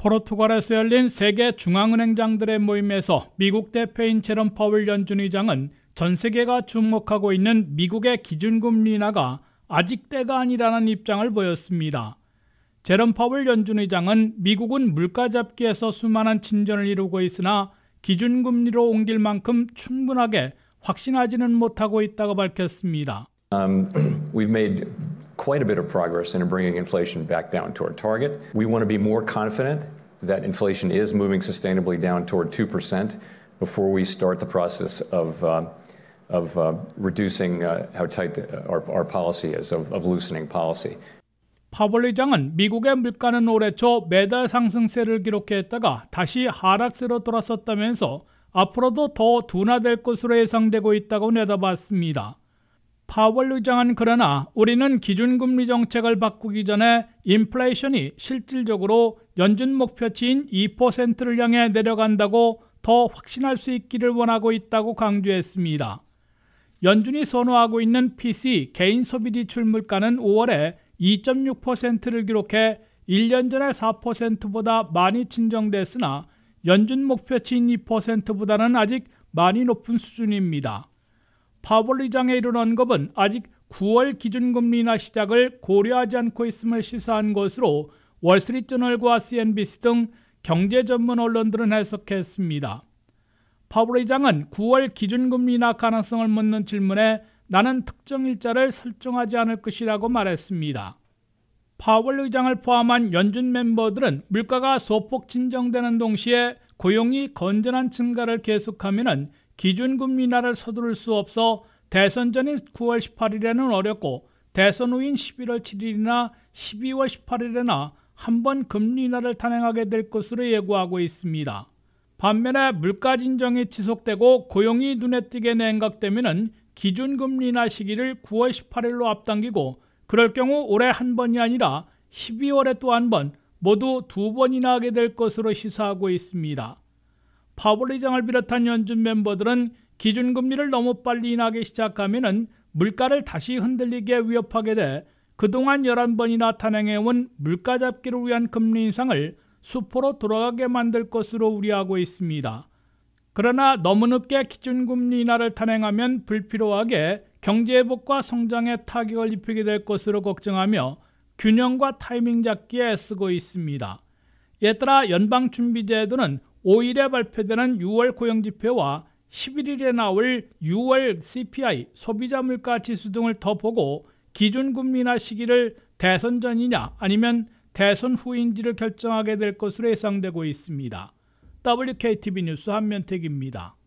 포르투갈에서 열린 세계 중앙은행장들의 모임에서 미국 대표인 체런 파월 연준 의장은 전 세계가 주목하고 있는 미국의 기준금리 인하가 아직 때가 아니라는 입장을 보였습니다. 제럼 파월 연준 의장은 미국은 물가 잡기에서 수많은 진전을 이루고 있으나 기준금리로 옮길 만큼 충분하게 확신하지는 못하고 있다고 밝혔습니다. Um, we've made quite a bit of progress in bringing inflation back down toward target. We want to be more confident that inflation is moving sustainably down toward 2% before we start the process of, uh, of uh, reducing uh, how tight our, our policy is, of, of loosening policy. 파월 의장은 미국의 물가는 올해 초 매달 상승세를 기록했다가 다시 하락세로 돌아섰다면서 앞으로도 더 둔화될 것으로 예상되고 있다고 내다봤습니다. 파월 의장은 그러나 우리는 기준금리 정책을 바꾸기 전에 인플레이션이 실질적으로 연준 목표치인 2%를 향해 내려간다고 더 확신할 수 있기를 원하고 있다고 강조했습니다. 연준이 선호하고 있는 PC 개인 소비 지출 물가는 5월에 2.6%를 기록해 1년 전의 4%보다 많이 진정됐으나 연준 목표치인 2%보다는 아직 많이 높은 수준입니다. 파월 의장의 이런 언급은 아직 9월 기준금리 나 시작을 고려하지 않고 있음을 시사한 것으로 월스트리트저널과 CNBC 등 경제 전문 언론들은 해석했습니다. 파월 의장은 9월 기준금리 인 가능성을 묻는 질문에 나는 특정 일자를 설정하지 않을 것이라고 말했습니다. 파월 의장을 포함한 연준 멤버들은 물가가 소폭 진정되는 동시에 고용이 건전한 증가를 계속하면 기준금리 인하를 서두를 수 없어 대선 전인 9월 18일에는 어렵고 대선 후인 11월 7일이나 12월 18일에나 한 번 금리 인하를 탄행하게 될 것으로 예고하고 있습니다. 반면에 물가 진정이 지속되고 고용이 눈에 띄게 냉각되면 기준금리 인하 시기를 9월 18일로 앞당기고 그럴 경우 올해 한 번이 아니라 12월에 또 한 번 모두 두 번이나 하게 될 것으로 시사하고 있습니다. 파월 의장을 비롯한 연준 멤버들은 기준금리를 너무 빨리 인하기 시작하면 물가를 다시 흔들리게 위협하게 돼 그동안 11번이나 탄행해온 물가 잡기를 위한 금리 인상을 수포로 돌아가게 만들 것으로 우려하고 있습니다. 그러나 너무 늦게 기준금리 인하를 탄행하면 불필요하게 경제회복과 성장에 타격을 입히게 될 것으로 걱정하며 균형과 타이밍 잡기에 쓰고 있습니다. 예 따라 연방준비제도는 5일에 발표되는 6월 고용지표와 11일에 나올 6월 CPI, 소비자 물가 지수 등을 더 보고 기준금리나 시기를 대선 전이냐 아니면 대선 후인지를 결정하게 될 것으로 예상되고 있습니다. WKTV 뉴스 한면택입니다.